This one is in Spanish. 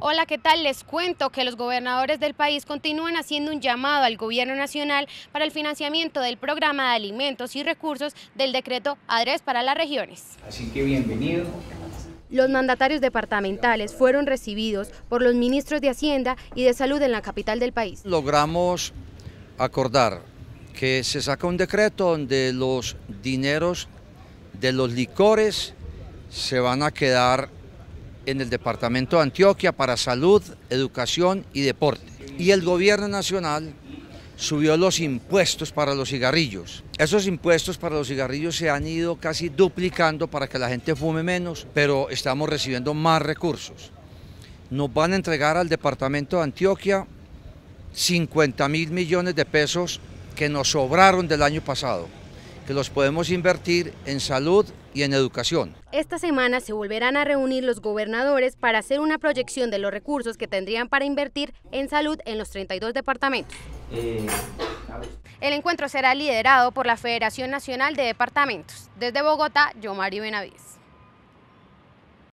Hola, ¿qué tal? Les cuento que los gobernadores del país continúan haciendo un llamado al gobierno nacional para el financiamiento del programa de alimentos y recursos del decreto ADRES para las regiones. Así que bienvenido. Los mandatarios departamentales fueron recibidos por los ministros de Hacienda y de Salud en la capital del país. Logramos acordar que se saca un decreto donde los dineros de los licores se van a quedar en el departamento de Antioquia para salud, educación y deporte. Y el gobierno nacional subió los impuestos para los cigarrillos. Esos impuestos para los cigarrillos se han ido casi duplicando para que la gente fume menos, pero estamos recibiendo más recursos. Nos van a entregar al departamento de Antioquia 50 mil millones de pesos que nos sobraron del año pasado que los podemos invertir en salud y en educación. Esta semana se volverán a reunir los gobernadores para hacer una proyección de los recursos que tendrían para invertir en salud en los 32 departamentos. Eh, El encuentro será liderado por la Federación Nacional de Departamentos. Desde Bogotá, yo Mario Benavides.